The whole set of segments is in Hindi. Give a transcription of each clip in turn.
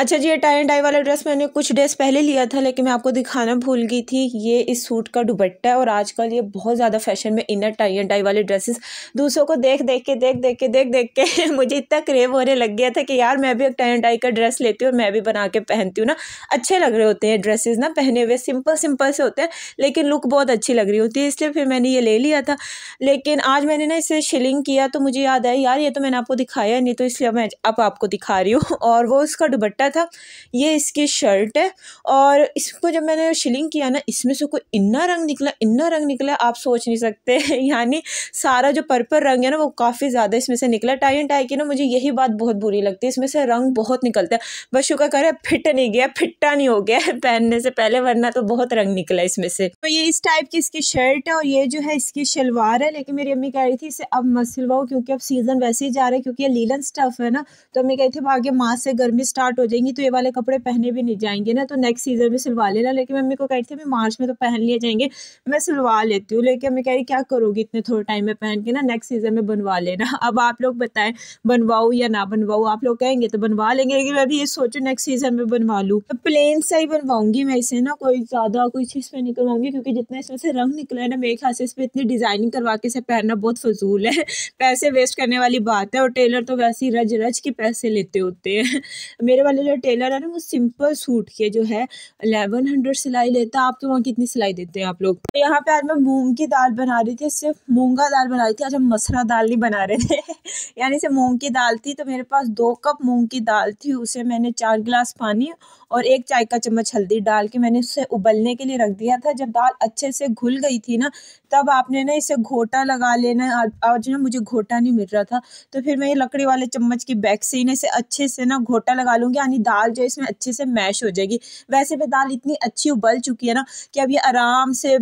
अच्छा जी ये टाई एंड आई वाला ड्रेस मैंने कुछ डेज पहले लिया था लेकिन मैं आपको दिखाना भूल गई थी ये इस सूट का दुबट्टा है और आजकल ये बहुत ज़्यादा फैशन में इनर टाई एंड डाई वाले ड्रेसेस दूसरों को देख देख के देख देख के देख देख के मुझे इतना क्रेव होने लग गया था कि यार मैं भी एक टाई एंड का ड्रेस लेती हूँ और मैं भी बना के पहनती हूँ ना अच्छे लग रहे होते हैं ड्रेसेज ना पहने हुए सिंपल सिंपल से होते हैं लेकिन लुक बहुत अच्छी लग रही होती है इसलिए फिर मैंने ये ले लिया था लेकिन आज मैंने ना इसे शिलिंग किया तो मुझे याद आया यार ये तो मैंने आपको दिखाया नहीं तो इसलिए मैं अब आपको दिखा रही हूँ और वो उसका दुबट्टा था ये इसकी शर्ट है और इसको जब मैंने शिलिंग किया ना इसमें से कोई इन्ना रंग निकला इन्ना रंग निकला आप सोच नहीं सकते यानी सारा जो पर्पल रंग है ना वो काफ़ी ज़्यादा इसमें से निकला टाई एंड टाई की ना मुझे यही बात बहुत बुरी लगती है इसमें से रंग बहुत निकलता है बस शुक्र करें फिट नहीं गया फिट्टा नहीं हो गया पहनने से पहले वरना तो बहुत रंग निकला इसमें से तो ये इस टाइप की इसकी शर्ट है और ये जो है इसकी शलवार है लेकिन मेरी अम्मी कह रही थी इसे अब मत सिलवाओ क्योंकि अब सीज़न वैसे ही जा रहा है क्योंकि ये लीलन स्टफ़ है ना तो अम्मी कही थी भाग्य माँ से गर्मी स्टार्ट हो जाएगी देंगी तो ये वाले कपड़े पहने भी नहीं जाएंगे ना तो नेक्स्ट सीजन में सिलवा लेना लेकिन मम्मी को कह रही थी अभी मार्च में तो पहन लिए जाएंगे मैं सिलवा लेती हूँ लेकिन मैं कह रही क्या करूँगी इतने थोड़े टाइम में पहन के ना नेक्स्ट सीजन में बनवा लेना अब आप लोग बताएं बनवाऊँ या ना बनवाऊँ आप लोग कहेंगे तो बनवा लेंगे लेकिन मैं अभी ये सोचूँ नेक्स्ट सीजन में बनवा लूँ तो प्लेन सा ही बनवाऊंगी मैं इसे ना कोई ज़्यादा कोई चीज़ पे नहीं क्योंकि जितना इसमें से रंग निकला है ना मेरे ख्याल से इस पर इतनी डिज़ाइनिंग करवा के इसे पहनना बहुत फजूल है पैसे वेस्ट करने वाली बात है और टेलर तो वैसे ही रज रज के पैसे लेते होते हैं मेरे वाले वाले जो टेलर है ना वो सिंपल सूट के जो है अलेवन हंड्रेड सिलाई लेता है आपके तो वहाँ कितनी सिलाई देते हैं आप लोग तो यहाँ पे आज मैं मूंग की दाल बना रही थी सिर्फ मूंगा दाल बना रही थी आज हम मसरा दाल नहीं बना रहे थे यानी सिर्फ मूंग की दाल थी तो मेरे पास दो कप मूंग की दाल थी उसे मैंने चार गिलास पानी और एक चाय का चम्मच हल्दी डाल के मैंने उसे उबलने के लिए रख दिया था जब दाल अच्छे से घुल गई थी ना तब आपने ना इसे घोटा लगा लेना आज ना मुझे घोटा नहीं मिल रहा था तो फिर मैं ये लकड़ी वाले चम्मच की बैक से ही ना इसे अच्छे से ना घोटा लगा लूँगी यानी दाल जो है इसमें अच्छे से मैश हो जाएगी वैसे भी दाल इतनी अच्छी उबल चुकी है ना कि अब ये आराम से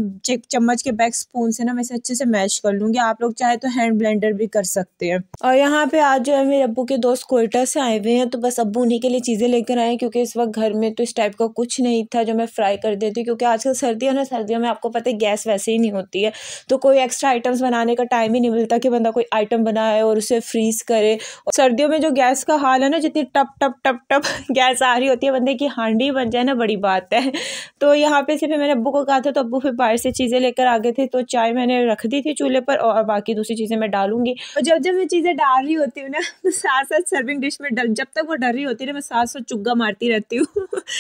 चम्मच के बैग स्पून से ना मैं इसे अच्छे से मैश कर लूँगी आप लोग चाहे तो हैंड ब्लेंडर भी कर सकते हैं और यहाँ पे आज जो है मेरे अबू के दोस्त कोयटा से आए हुए हैं तो बस अबू उन्हीं के लिए चीज़ें लेकर आए क्योंकि इस वक्त घर में तो इस टाइप का कुछ नहीं था जो मैं फ्राई कर देती क्योंकि आजकल सर्दी ना सर्दियों में आपको पता है गैस वैसे ही नहीं होती है तो कोई एक्स्ट्रा आइटम्स बनाने का टाइम ही नहीं मिलता कि बंदा कोई आइटम बनाए और उसे फ्रीज करे सर्दियों में जो गैस का हाल है ना जितनी टप टप टप टप गैस आ रही होती है बंदे की हांडी बन जाए ना बड़ी बात है तो यहाँ पे सिर्फ मैंने अबू को कहा था तो अबू फिर बाहर से चीज़ें लेकर आ गए थे तो चाय मैंने रख दी थी चूल्हे पर और बाकी दूसरी चीज़ें मैं डालूंगी और जब जब मैं चीज़ें डाल रही होती हूँ ना तो साथ साथ सर्विंग डिश में डल जब तक वो डर रही होती है ना मैं साथ साथ चुग्गा मारती रहती हूँ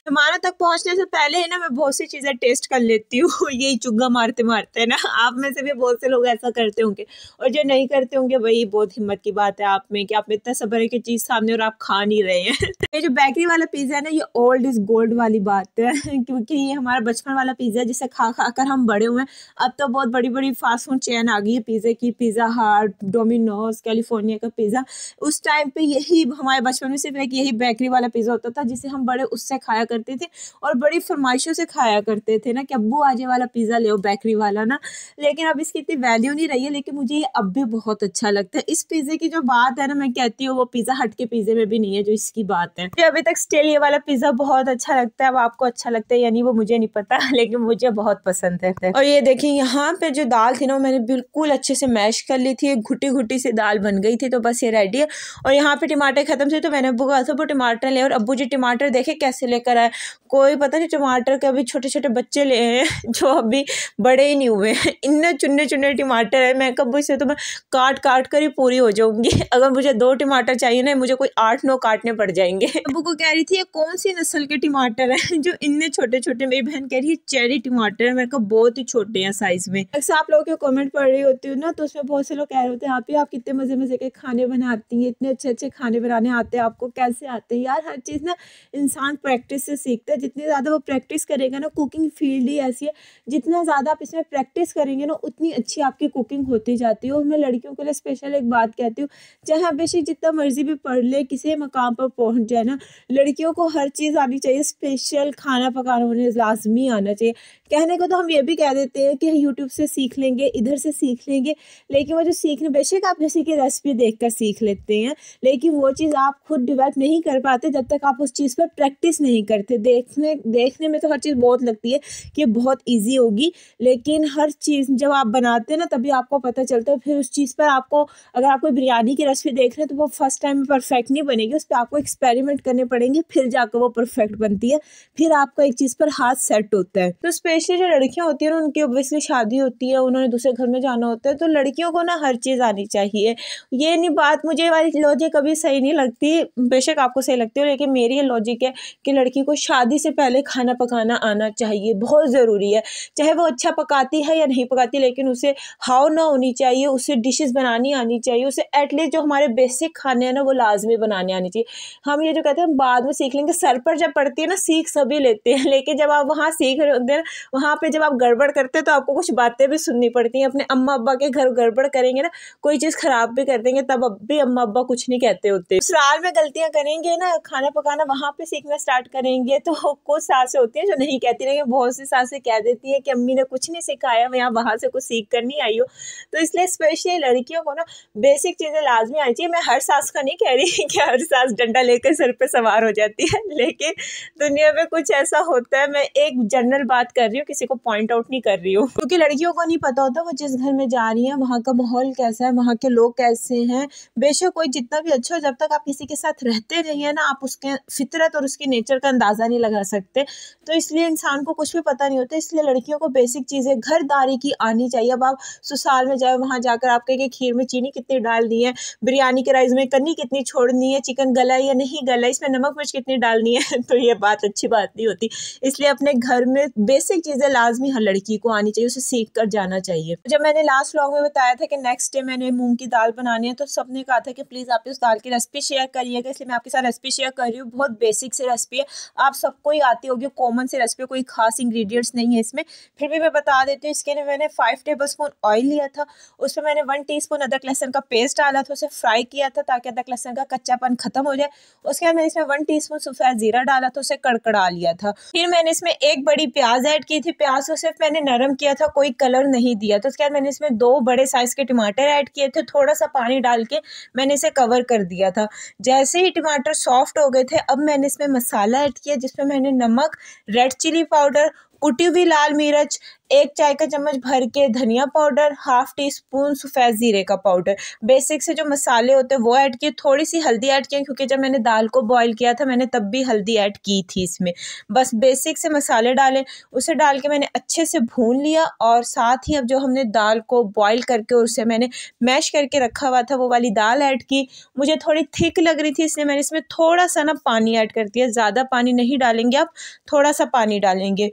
हमारा तक पहुँचने से पहले ना मैं बहुत सी चीज़ें टेस्ट कर लेती हूँ यही चुग्गा मारते मारते ना आप में से भी बहुत से लोग ऐसा करते होंगे और जो नहीं करते होंगे वही बहुत हिम्मत की बात है आप में कि आप इतना सबर है कि चीज़ सामने और आप खा नहीं रहे हैं ये जो बेकरी वाला पिज़्ज़ा है ना ये ओल्ड इज़ गोल्ड वाली बात है क्योंकि ये हमारा बचपन वाला पिज़्ज़ा जिसे खा खा कर हम बड़े हुए हैं अब तो बहुत बड़ी बड़ी फास्ट फूड चैन आ गई है पिज़्ज़े की पिज़्ज़ा हार्ट डोमिनोज कैलिफोर्निया का पिज़्ज़ा उस टाइम पे यही हमारे बचपन में सिर्फ एक यही बेकरी वाला पिज़्ज़ा होता था जिसे हम बड़े उससे खाया करते थे और बड़ी फरमाइशों से खाया करते थे ना कि अबू आजे वाला पिज़्ज़ा ले बेकरी वाला ना लेकिन अब इसकी इतनी वैल्यू नहीं रही है लेकिन मुझे ये अब भी बहुत अच्छा लगता है इस पिज़्ज़े की जो बात है ना मैं कहती हूँ वो पिज़्ज़ा हट के पिज़्ज़े में भी नहीं है जो इसकी बात है अब अभी तक स्टिल ये वाला पिज़्ज़ा बहुत अच्छा लगता है अब आपको अच्छा लगता है यानी वो मुझे नहीं पता लेकिन मुझे बहुत पसंद है और ये देखिए यहाँ पे जो दाल थी ना मैंने बिल्कुल अच्छे से मैश कर ली थी घुटी घुटी से दाल बन गई थी तो बस ये रेडी है और यहाँ पे टमाटर ख़त्म थे तो मैंने अबू कहा था वो टमाटर ले और अबू जी टमाटर देखे कैसे लेकर आए कोई पता नहीं टमाटर के अभी छोटे छोटे बच्चे ले हैं जो अभी बड़े ही नहीं हुए हैं इतने चुने चुने टमाटर है मैं कब इसे तो मैं काट काट कर ही पूरी हो जाऊंगी अगर मुझे दो टमाटर चाहिए ना मुझे कोई आठ नौ काटने पड़ जाएंगे अबू वो कह रही थी ये कौन सी नस्ल के टमाटर है जो इनने छोटे छोटे मेरी बहन कह रही है चेरी टमाटर मेरे को बहुत ही छोटे हैं साइज में अक्सर आप लोगों के कमेंट पढ़ रही होती हूँ ना तो उसमें बहुत से लोग कह रहे होते हैं आप ही आप कितने मजे मजे के खाने बनाती हैं इतने अच्छे अच्छे खाने बनाने आते हैं आपको कैसे आते हैं यार हर चीज़ ना इंसान प्रैक्टिस से सीखता है जितनी ज़्यादा वो प्रैक्टिस करेगा ना कुकिंग फील्ड ही ऐसी है जितना ज़्यादा आप इसमें प्रैक्टिस करेंगे ना उतनी अच्छी आपकी कुकिंग होती जाती है और मैं लड़कियों के लिए स्पेशल एक बात कहती हूँ चाहे बेशक जितना मर्जी भी पढ़ ले किसी मकाम पर पहुँच जाए ना लड़कियों को हर चीज़ आनी चाहिए स्पेशल खाना पकाना उन्हें लाजमी आना चाहिए कहने को तो हम ये भी कह देते हैं कि यूट्यूब से सीख लेंगे इधर से सीख लेंगे लेकिन वो जो सीखने बेशक आप जैसे कि रेसिपी देख कर सीख लेते हैं लेकिन वो चीज़ आप खुद डिवेल्प नहीं कर पाते जब तक आप उस चीज़ पर प्रैक्टिस नहीं करते देखने देखने में तो हर चीज़ बहुत लगती है कि बहुत ईजी होगी लेकिन हर चीज़ जब आप बनाते हैं ना तभी आपको पता चलता है फिर उस चीज़ पर आपको अगर आप कोई बिरयानी की रेसिपी देख रहे हैं तो वो फर्स्ट टाइम परफेक्ट नहीं बनेगी उस पर आपको एक्सपेरिमेंट करने पड़ेंगे फिर जाकर वो परफेक्ट बनती है फिर आपका एक चीज़ पर हाथ सेट होता है तो स्पेशली जो लड़कियाँ होती है ना उनकी ऑब्वियसली शादी होती है उन्होंने दूसरे घर में जाना होता है तो लड़कियों को ना हर चीज़ आनी चाहिए ये नहीं बात मुझे वाली लॉजिक कभी सही नहीं लगती बेशक आपको सही लगती है लेकिन मेरी ये लॉजिक है कि लड़की को शादी से पहले खाना पकाना आना चाहिए बहुत ज़रूरी है चाहे वो अच्छा पकाती है या नहीं पकाती लेकिन उसे हाव ना होनी चाहिए उसे डिशेस बनानी आनी चाहिए उसे एटलीस्ट जो हमारे बेसिक खाने हैं ना वो लाजमी बनाने आनी चाहिए हम ये जो कहते हैं हम बाद में सीख लेंगे सर पर जब पढ़ती है ना सीख सभी लेते हैं लेकिन जब आप वहाँ सीख रहे होते हैं वहाँ पर जब आप गड़बड़ करते हैं तो आपको कुछ बातें भी सुननी पड़ती हैं अपने अम्मा अब्बा के घर गड़बड़ करेंगे ना कोई चीज़ ख़राब भी कर देंगे तब अब भी अम्मा अब्बा कुछ नहीं कहते होते ससुराल में गलतियाँ करेंगे ना खाना पकाना वहाँ पर सीखना स्टार्ट करेंगे तो कुछ सासें होती हैं जो नहीं कहती लेकिन बहुत सी सासें कह देती हैं कि अम्मी ने कुछ नहीं सिखाया मैं यहाँ वहाँ से कुछ सीख कर नहीं आई हूँ तो इसलिए स्पेशली लड़कियों को ना बेसिक चीज़ें लाजमी आनी चाहिए मैं हर सास का नहीं कह रही कि हर सास डंडा लेकर सर पर सवार हो जाती है लेकिन दुनिया में कुछ ऐसा होता है मैं एक जनरल बात कर रही हूँ किसी को पॉइंट आउट नहीं कर रही हूँ क्योंकि लड़कियों को नहीं पता होता वो जिस घर में जा रही हैं वहाँ का माहौल कैसा है वहाँ के लोग कैसे हैं बेशक कोई जितना भी अच्छा हो जब तक आप किसी के साथ रहते रहिए ना आप उसके फितरत और उसके नेचर का अंदाज़ा नहीं लगा सकते तो इसलिए इंसान को कुछ भी पता नहीं होता इसलिए लड़कियों को बेसिक चीज़ें घरदारी की आनी चाहिए अब आप सुसाल में जाए वहाँ जाकर आप कहेंगे खीर में चीनी कितनी डाल दी है बिरयानी के राइस में कन्नी कितनी छोड़नी है चिकन गला या नहीं गला इसमें में नमक मिर्च कितनी डालनी है तो ये बात अच्छी बात नहीं होती इसलिए अपने घर में बेसिक चीज़ें लाजमी हर लड़की को आनी चाहिए उसे सीख कर जाना चाहिए जब मैंने लास्ट व्लॉग में बताया था कि नेक्स्ट डे मैंने मूंग की दाल बनानी है तो सबने कहा था कि प्लीज़ आप उस दाल की रेसिपी शेयर करिएगा इसलिए मैं आपके साथ रेसिपी शेयर कर रही हूँ बहुत बेसिक सी रेसिपी है आप सबको ही आती होगी कॉमन सी रेसिपी कोई खास इंग्रीडियंट्स नहीं है इसमें फिर भी मैं बता देती हूँ इसके लिए मैंने फाइव टेबल स्पून ऑयल लिया था उसमें मैंने वन टी अदरक लहसन का पेस्ट डाला था उसे फ्राई किया था ताकि अदरक लहसन का कच्चापन खत्म हो जाए उसके बाद मैंने इसमें वन टी स्पून सफ़ेद ज़ीरा डाला था उसे कड़कड़ा लिया था फिर मैंने इसमें एक बड़ी प्याज ऐड की थी प्याज को सिर्फ मैंने नरम किया था कोई कलर नहीं दिया तो उसके बाद मैंने इसमें दो बड़े साइज़ के टमाटर ऐड किए थे थोड़ा सा पानी डाल के मैंने इसे कवर कर दिया था जैसे ही टमाटर सॉफ्ट हो गए थे अब मैंने इसमें मसाला ऐड किया जिसमें मैंने नमक रेड चिली पाउडर कुटी हुई लाल मिर्च एक चाय का चम्मच भर के धनिया पाउडर हाफ टी स्पून सफ़ेद ज़ीरे का पाउडर बेसिक से जो मसाले होते हैं वो ऐड किए थोड़ी सी हल्दी ऐड किए क्योंकि जब मैंने दाल को बॉईल किया था मैंने तब भी हल्दी ऐड की थी इसमें बस बेसिक से मसाले डालें उसे डाल के मैंने अच्छे से भून लिया और साथ ही अब जो हमने दाल को बॉयल करके उसे मैंने मैश करके रखा हुआ था वो वाली दाल ऐड की मुझे थोड़ी थिक लग रही थी इसलिए मैंने इसमें थोड़ा सा ना पानी ऐड कर दिया ज़्यादा पानी नहीं डालेंगे आप थोड़ा सा पानी डालेंगे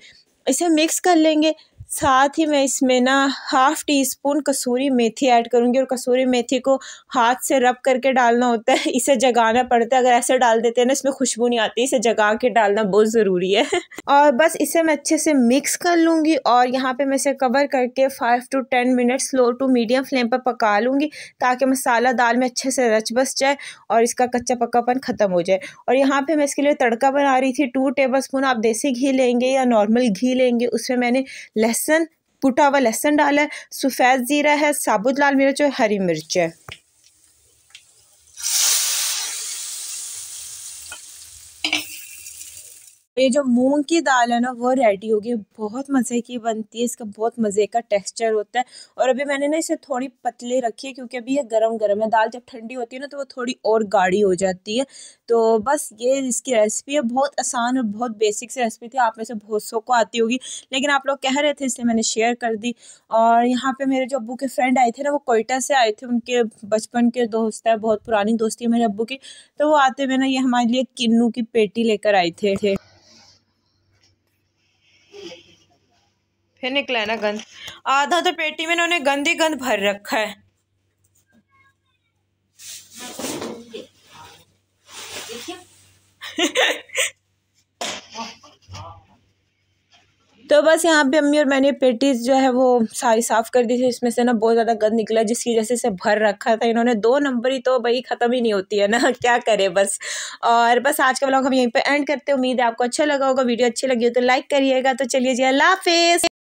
इसे मिक्स कर लेंगे साथ ही मैं इसमें ना हाफ़ टी स्पून कसूरी मेथी ऐड करूँगी और कसूरी मेथी को हाथ से रब करके डालना होता है इसे जगाना पड़ता है अगर ऐसे डाल देते हैं ना इसमें खुशबू नहीं आती इसे जगा के डालना बहुत ज़रूरी है और बस इसे मैं अच्छे से मिक्स कर लूँगी और यहाँ पे मैं इसे कवर करके five to ten minute low to medium flame पर पका लूँगी ताकि मसाला दाल में अच्छे से रच बस जाए और इसका कच्चा पक्कापन ख़त्म हो जाए और यहाँ पर मैं इसके लिए तड़का बना रही थी टू टेबल स्पून आप देसी घी लेंगे या नॉर्मल घी लेंगे उसमें मैंने लहसुन कुटा हुआ लहसुन डाला है सफ़ेद ज़ीरा है साबुत लाल मिर्च और हरी मिर्च है ये जो मूंग की दाल है ना वो रेडी होगी बहुत मज़े की बनती है इसका बहुत मज़े का टेक्सचर होता है और अभी मैंने ना इसे थोड़ी पतली रखी है क्योंकि अभी ये गरम गरम है दाल जब ठंडी होती है ना तो वो थोड़ी और गाढ़ी हो जाती है तो बस ये इसकी रेसिपी है बहुत आसान और बहुत बेसिक सी रेसिपी थी आप में से बहुत सौ को आती होगी लेकिन आप लोग कह रहे थे इसलिए मैंने शेयर कर दी और यहाँ पर मेरे जो अबू के फ्रेंड आए थे ना वो कोयटा से आए थे उनके बचपन के दोस्त है बहुत पुरानी दोस्ती है मेरे अबू की तो वो आते हुए ना ये हमारे लिए किन्नू की पेटी लेकर आए थे फिर निकला है ना गंद आधा तो पेटी में उन्होंने गंद ही गंद भर रखा है तो बस यहाँ पे अम्मी और मैंने पेटीज जो है वो सारी साफ़ कर दी थी इसमें से ना बहुत ज़्यादा गंद निकला जिसकी वजह से भर रखा था इन्होंने दो नंबर ही तो भाई ख़त्म ही नहीं होती है ना क्या करें बस और बस आज का ब्लॉग हम यहीं पे एंड करते हैं उम्मीद है आपको अच्छा लगा होगा वीडियो अच्छी लगी हो तो लाइक करिएगा तो चलिए जी अल्लाह हाफिज़